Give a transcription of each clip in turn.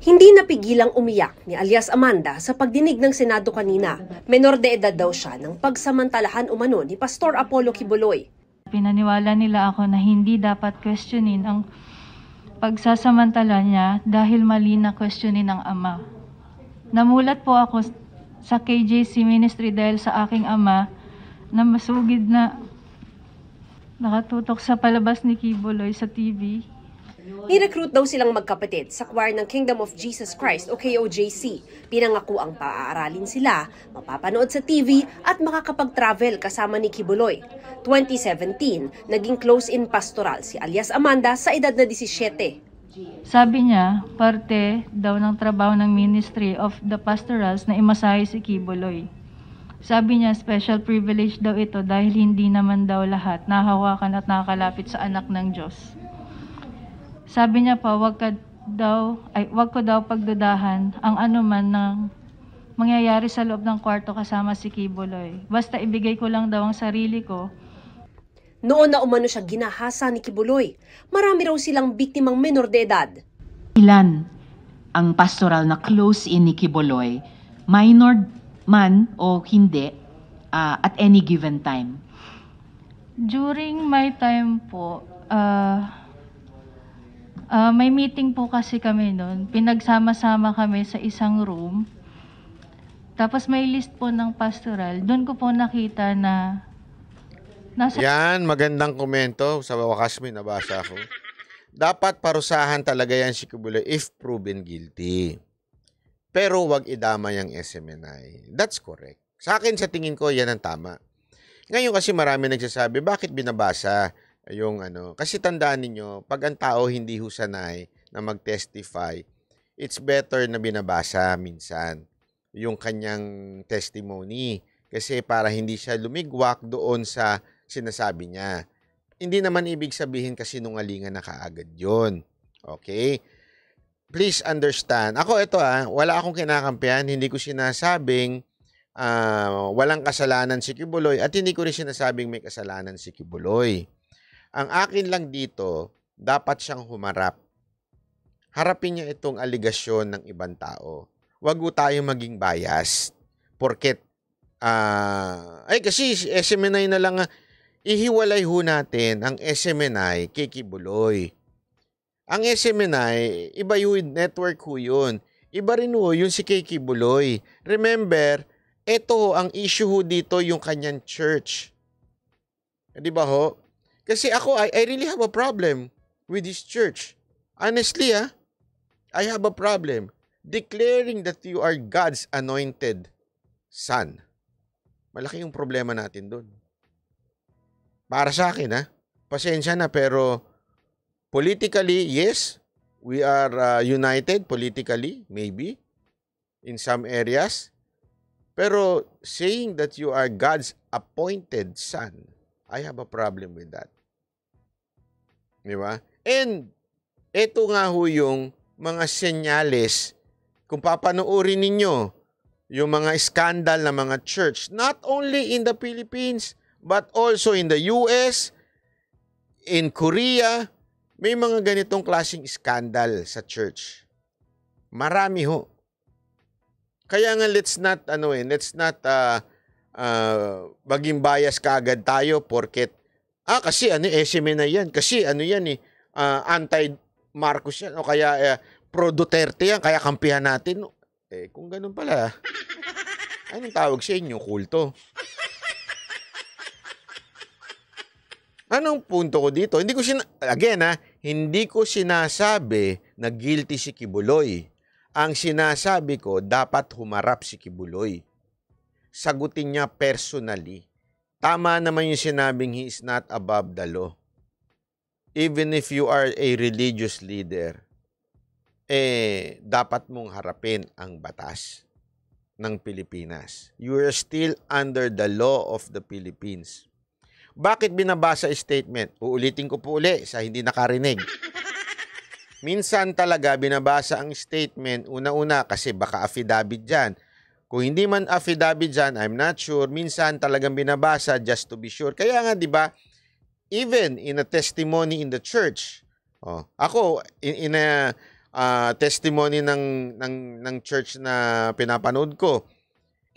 Hindi napigilang umiyak ni alias Amanda sa pagdinig ng Senado kanina. Menor de edad daw siya ng pagsamantalahan umano ni Pastor Apollo Kibuloy. Pinaniwala nila ako na hindi dapat questionin ang pagsasamantala niya dahil mali na questionin ang ama. Namulat po ako sa KJC Ministry dahil sa aking ama na masugid na nakatutok sa palabas ni Kibuloy sa TV Nirecruit daw silang magkapatid sa choir ng Kingdom of Jesus Christ o KOJC. Pinangako ang paaaralin sila, mapapanood sa TV at makakapag-travel kasama ni Kibuloy. 2017, naging close-in pastoral si alias Amanda sa edad na 17. Sabi niya, parte daw ng trabaho ng Ministry of the Pastorals na imasahe si Kibuloy. Sabi niya, special privilege daw ito dahil hindi naman daw lahat nahawakan at nakakalapit sa anak ng Diyos. Sabi niya pa, wag ka daw, ay wag ko daw pagdudahan ang anuman ng mangyayari sa loob ng kwarto kasama si Kibuloy. Basta ibigay ko lang daw ang sarili ko. Noon na umano siya ginahasa ni Kibuloy. Marami raw silang biktimang menor de edad. Ilan ang pastoral na close-in ni Kibuloy, minor man o hindi, uh, at any given time? During my time po, uh, Uh, may meeting po kasi kami noon. Pinagsama-sama kami sa isang room. Tapos may list po ng pastoral. Doon ko po nakita na nasa... Yan, magandang komento. Sa wakas may nabasa ko. Dapat parusahan talaga yan si Kubuloy if proven guilty. Pero wag idama yung SMNI. That's correct. Sa akin, sa tingin ko, yan ang tama. Ngayon kasi marami nagsasabi, bakit binabasa? yung ano. Kasi tandaan ninyo, pag ang tao hindi husanay na mag-testify, it's better na binabasa minsan yung kanyang testimony. Kasi para hindi siya lumigwak doon sa sinasabi niya. Hindi naman ibig sabihin kasi nungalingan na kaagad yon Okay? Please understand. Ako ito ah, wala akong kinakampihan. Hindi ko sinasabing uh, walang kasalanan si Kibuloy at hindi ko rin sinasabing may kasalanan si Kibuloy. Ang akin lang dito, dapat siyang humarap. Harapin niya itong aligasyon ng ibang tao. Huwag tayong maging bias. Porket, uh, ay kasi SMNI na lang, ah, ihiwalay ho natin ang SMNI Kiki Buloy. Ang SMNI, iba yung network ho yun. Iba rin ho yung si Kiki Buloy. Remember, ito ho, ang issue ho dito yung kanyang church. Eh, di ba ho? Kasi ako, I, I really have a problem with this church. Honestly, ah, I have a problem declaring that you are God's anointed son. Malaki yung problema natin doon. Para sa akin, ah, Pasensya na, pero politically, yes, we are uh, united politically, maybe, in some areas. Pero saying that you are God's appointed son, I have a problem with that. Di ba? And ito nga ho yung mga senyales kung papanoorin ninyo yung mga scandal ng mga church not only in the Philippines but also in the US, in Korea, may mga ganitong klasing scandal sa church. Marami ho. Kaya nga let's not ano eh, let's not uh, uh, maging bias kaagad tayo porket Ah, kasi ano, eh, SME na yan. Kasi ano yan eh, uh, anti-Marcos yan. O kaya eh, pro-Duterte yan, kaya kampihan natin. Eh, kung ganun pala, anong tawag sa inyo? Kulto. Anong punto ko dito? Hindi ko sina again ha, ah, hindi ko sinasabi na guilty si Kibuloy. Ang sinasabi ko, dapat humarap si Kibuloy. Sagutin niya personally. Tama naman yung sinabing he is not above the law. Even if you are a religious leader, eh, dapat mong harapin ang batas ng Pilipinas. You are still under the law of the Philippines. Bakit binabasa statement? Uulitin ko po uli sa hindi nakarinig. Minsan talaga binabasa ang statement, una-una kasi baka affidavit dyan. Kung hindi man affidavit dyan, I'm not sure. Minsan talagang binabasa just to be sure. Kaya nga, di ba, even in a testimony in the church, oh, ako, in, in a uh, testimony ng, ng, ng church na pinapanood ko,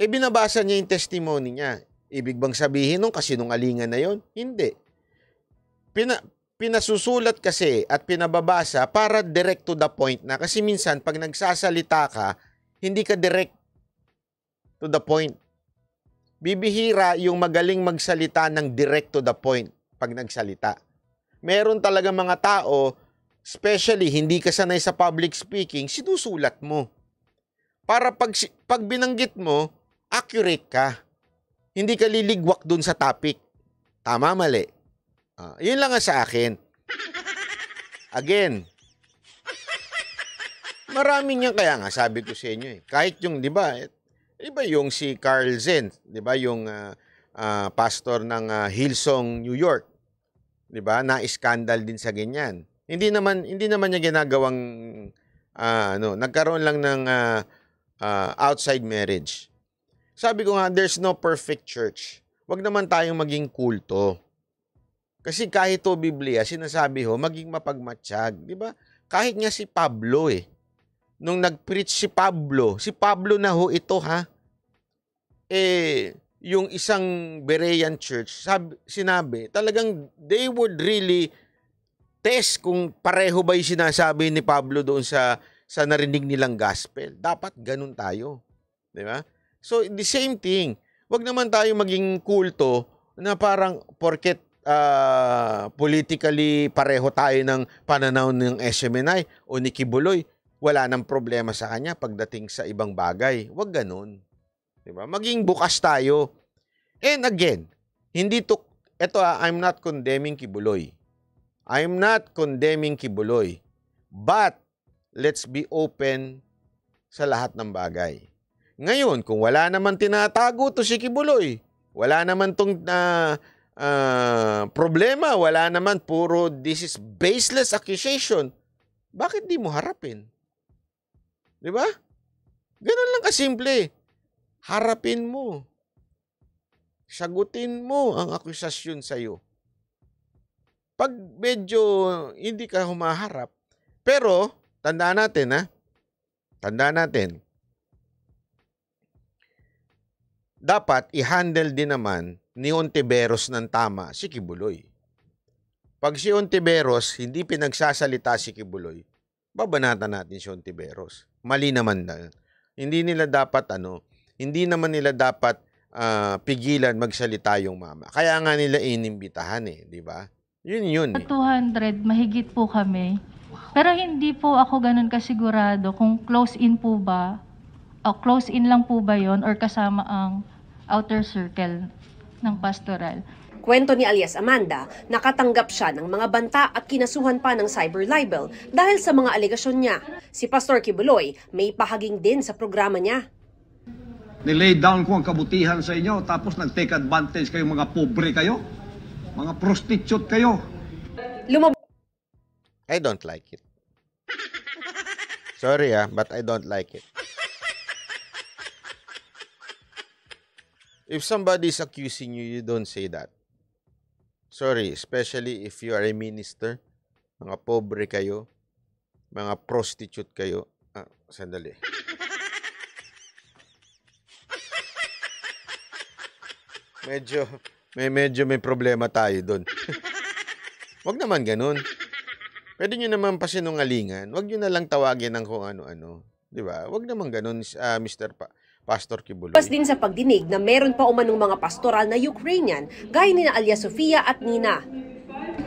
eh binabasa niya yung testimony niya. Ibig bang sabihin nung kasinungalingan na yon? Hindi. Pina, pinasusulat kasi at pinababasa para direct to the point na kasi minsan pag nagsasalita ka, hindi ka direct to the point. Bibihira yung magaling magsalita ng direct to the point pag nagsalita. Meron talaga mga tao, especially hindi ka sanay sa public speaking, sinusulat mo. Para pag, pag binanggit mo, accurate ka. Hindi ka liligwak dun sa topic. Tama, mali. Uh, yun lang nga sa akin. Again, marami niyan kaya nga sabi ko sa inyo eh. Kahit yung, di ba, eh, Iba yung si Carl Zen, 'di ba, yung uh, uh, pastor ng uh, Hillsong New York. 'Di ba? Na-scandal din sa ganyan. Hindi naman hindi naman niya ginagawang uh, ano, nagkaroon lang ng uh, uh, outside marriage. Sabi ko nga, there's no perfect church. Huwag naman tayong maging kulto. Kasi kahit to Biblia, sinasabi ho, maging mapagmatsyag. Di ba? Kahit nga si Pablo eh. Nung nag-preach si Pablo, si Pablo na ho ito ha eh, yung isang Berean church, sab, sinabi, talagang they would really test kung pareho ba yung sinasabi ni Pablo doon sa, sa narinig nilang gospel. Dapat ganun tayo. Di ba? So, the same thing. Wag naman tayo maging kulto na parang porket uh, politically pareho tayo ng pananaw ng SMNI o ni Kibuloy, wala nang problema sa kanya pagdating sa ibang bagay. Wag ganun. 'Di ba? Maging bukas tayo. And again, hindi to ito ah, I'm not condemning Kibuloy. I'm not condemning Kibuloy. But let's be open sa lahat ng bagay. Ngayon, kung wala naman tinatago to si Kibuloy, wala naman tong uh, uh, problema, wala naman puro this is baseless accusation, bakit di mo harapin? Di ba? Ganun lang kasimple harapin mo. Sagutin mo ang akusasyon sa iyo. Pag medyo hindi ka humaharap, pero tanda natin ha, Tanda natin, dapat i-handle din naman ni Ontiveros ng tama si Kibuloy. Pag si Ontiveros hindi pinagsasalita si Kibuloy, babanatan natin si Ontiveros. Mali naman na. Hindi nila dapat ano, hindi naman nila dapat uh, pigilan magsalita yung mama. Kaya nga nila inimbitahan eh, di ba? Yun yun eh. 200, mahigit po kami. Pero hindi po ako ganun kasigurado kung close-in po ba, o close-in lang po ba yon or kasama ang outer circle ng pastoral. Kwento ni alias Amanda, nakatanggap siya ng mga banta at kinasuhan pa ng cyber libel dahil sa mga alegasyon niya. Si Pastor Kibuloy may pahaging din sa programa niya. Nilay down ko ang kabutihan sa inyo, tapos nag-take advantage kayo, mga pobre kayo, mga prostitute kayo. Lumab- I don't like it. Sorry ah, but I don't like it. If somebody is accusing you, you don't say that. Sorry, especially if you are a minister, mga pobre kayo, mga prostitute kayo. Ah, sandali. Medyo, may medyo may problema tayo doon. Wag naman ganun. Pwede niyo naman pasinungalingan. Wag niyo na lang tawagin ng kung ano-ano. Di ba? Wag naman ganun, uh, ah, Mr. Pa Pastor Kibuloy. Pas din sa pagdinig na meron pa umanong mga pastoral na Ukrainian, gaya ni na Alia Sofia at Nina.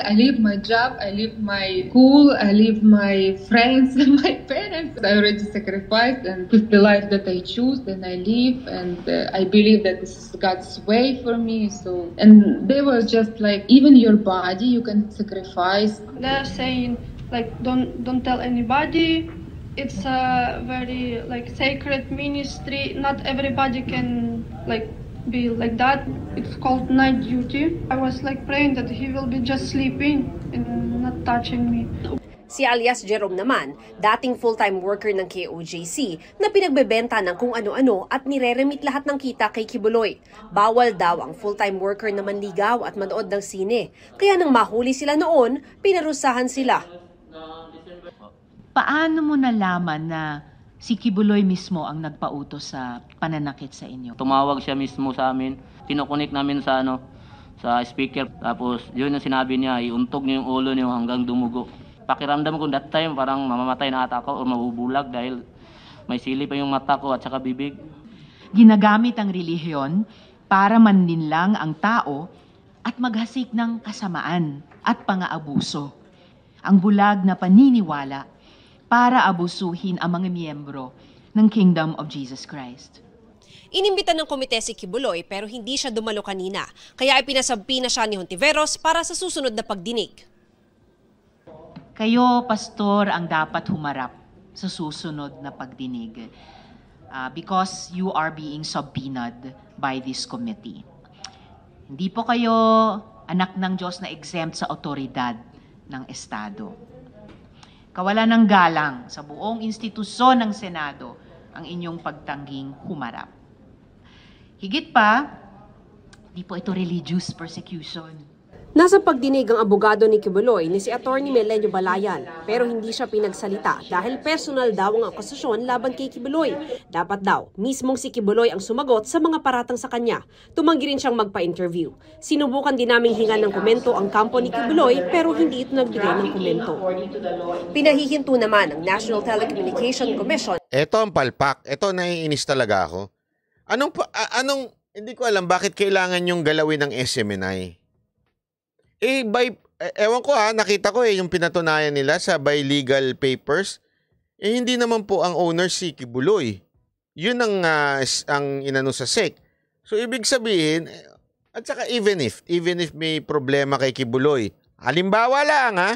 I leave my job, I leave my school, I leave my friends and my parents. I already sacrificed and with the life that I choose, then I leave and uh, I believe that this is God's way for me. So, and they were just like, even your body you can sacrifice. They're saying like, don't don't tell anybody. It's a very like sacred ministry. Not everybody can like be like that. It's called night duty. I was like praying that he will be just sleeping and not touching me. Si alias Jerome naman, dating full-time worker ng KOJC na pinagbebenta ng kung ano-ano at nireremit lahat ng kita kay Kibuloy. Bawal daw ang full-time worker na manligaw at manood ng sine. Kaya nang mahuli sila noon, pinarusahan sila. Paano mo nalaman na si Kibuloy mismo ang nagpauto sa pananakit sa inyo. Tumawag siya mismo sa amin, kinukunik namin sa ano, sa speaker. Tapos yun ang sinabi niya, iuntog niyo yung ulo niyo hanggang dumugo. Pakiramdam ko that time parang mamamatay na ata ako o mabubulag dahil may sili pa yung mata ko at saka bibig. Ginagamit ang relihiyon para maninlang ang tao at maghasik ng kasamaan at pangaabuso. Ang bulag na paniniwala para abusuhin ang mga miyembro ng Kingdom of Jesus Christ. Inimbita ng komite si Kibuloy pero hindi siya dumalo kanina, kaya ay pinasabpi na siya ni Hontiveros para sa susunod na pagdinig. Kayo, pastor, ang dapat humarap sa susunod na pagdinig uh, because you are being subpoenaed by this committee. Hindi po kayo anak ng Diyos na exempt sa otoridad ng Estado kawalan ng galang sa buong institusyon ng Senado ang inyong pagtangging humarap. Higit pa, di po ito religious persecution Nasa pagdinig ang abogado ni Kibuloy ni si Attorney Melenio Balayan pero hindi siya pinagsalita dahil personal daw ang akusasyon laban kay Kibuloy. Dapat daw, mismong si Kibuloy ang sumagot sa mga paratang sa kanya. Tumanggi rin siyang magpa-interview. Sinubukan din naming hinga ng komento ang kampo ni Kibuloy pero hindi ito nagbigay ng komento. Pinahihinto naman ng National Telecommunication Commission. Ito ang palpak. Ito naiinis talaga ako. Anong, anong, hindi ko alam bakit kailangan yung galawin ng SMNI. Eh, by, e, ewan ko ha, nakita ko eh yung pinatunayan nila sa by legal papers. Eh, hindi naman po ang owner si Kibuloy. Yun ang, uh, ang inano sa SEC. So, ibig sabihin, eh, at saka even if, even if may problema kay Kibuloy, halimbawa lang ha,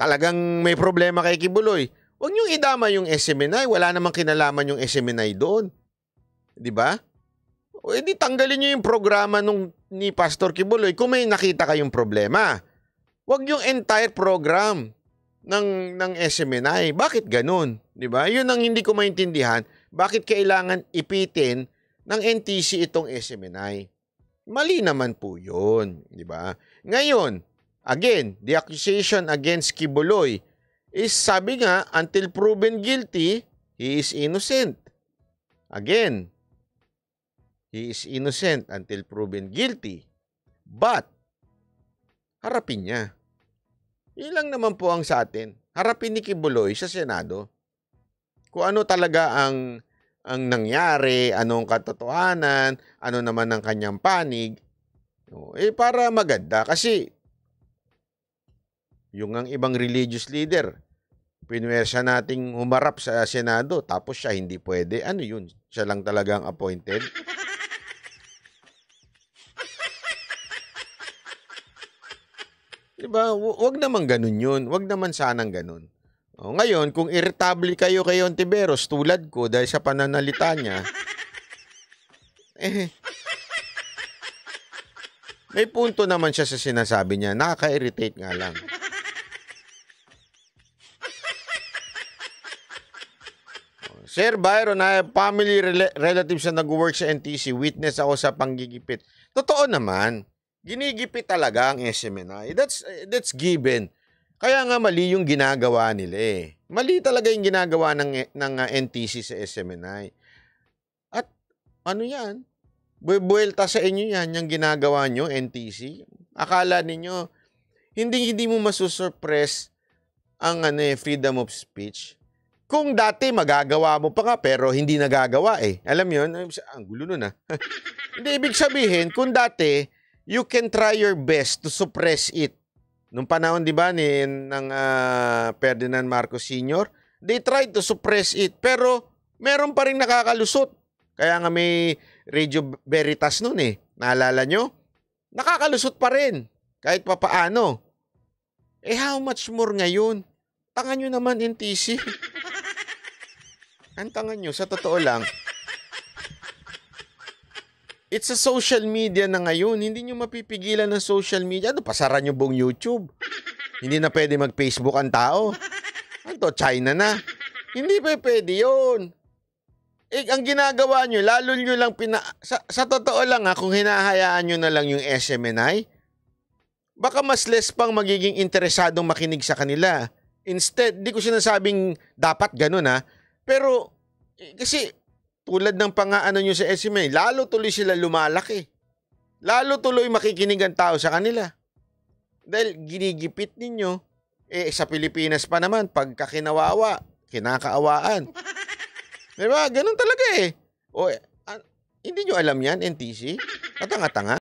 talagang may problema kay Kibuloy, huwag niyong idama yung SMNI, wala namang kinalaman yung SMNI doon. 'Di ba? O eh, edi tanggalin niyo yung programa nung ni Pastor Kibuloy kung may nakita kayong problema. Huwag yung entire program ng ng SMNI. Bakit ganun? 'Di ba? 'Yun ang hindi ko maintindihan. Bakit kailangan ipitin ng NTC itong SMNI? Mali naman po 'yun, 'di ba? Ngayon, again, the accusation against Kibuloy is sabi nga until proven guilty, he is innocent. Again, He is innocent until proven guilty. But, harapin niya. Ilang naman po ang sa atin. Harapin ni Kibuloy sa Senado. Kung ano talaga ang, ang nangyari, anong katotohanan, ano naman ang kanyang panig. Eh, para maganda. Kasi, yung ang ibang religious leader, pinwersa nating humarap sa Senado, tapos siya hindi pwede. Ano yun? Siya lang talaga ang appointed? 'Di ba? Wag naman ganun 'yun. Wag naman sanang ganun. O, oh, ngayon, kung irritable kayo kay Ontiveros tulad ko dahil sa pananalita niya, eh, may punto naman siya sa sinasabi niya. Nakaka-irritate nga lang. Oh, Sir Byron, I have family rel- relatives na nag-work sa NTC. Witness ako sa panggigipit. Totoo naman ginigipit talaga ang SMNI. That's, that's given. Kaya nga mali yung ginagawa nila eh. Mali talaga yung ginagawa ng, ng uh, ah, NTC sa SMNI. At ano yan? Buwelta sa inyo yan, yung ginagawa nyo, NTC. Akala ninyo, hindi, hindi mo masusurpress ang ano, eh, freedom of speech. Kung dati magagawa mo pa nga pero hindi nagagawa eh. Alam yon Ang gulo nun ah. hindi, ibig sabihin, kung dati you can try your best to suppress it. Nung panahon, di ba, ni, ng uh, Ferdinand Marcos Sr., they tried to suppress it, pero meron pa rin nakakalusot. Kaya nga may Radio Veritas noon eh. Naalala nyo? Nakakalusot pa rin, kahit papaano. Eh, how much more ngayon? Tanga nyo naman, TC. Ang tanga nyo, sa totoo lang. It's a social media na ngayon. Hindi nyo mapipigilan ng social media. Ano, pasaran nyo buong YouTube. Hindi na pwede mag-Facebook ang tao. Ano to, China na. Hindi pa pwede yun. Eh, ang ginagawa nyo, lalo nyo lang pina... Sa, sa totoo lang ha, kung hinahayaan nyo na lang yung SMNI, baka mas less pang magiging interesadong makinig sa kanila. Instead, di ko sinasabing dapat ganun ha, pero eh, kasi tulad ng pangaano nyo sa SMA, lalo tuloy sila lumalaki. Lalo tuloy makikinig ang tao sa kanila. Dahil ginigipit ninyo, eh sa Pilipinas pa naman, pagka kinawawa, kinakaawaan. diba? Ganun talaga eh. O, uh, hindi nyo alam yan, NTC? Katanga-tanga.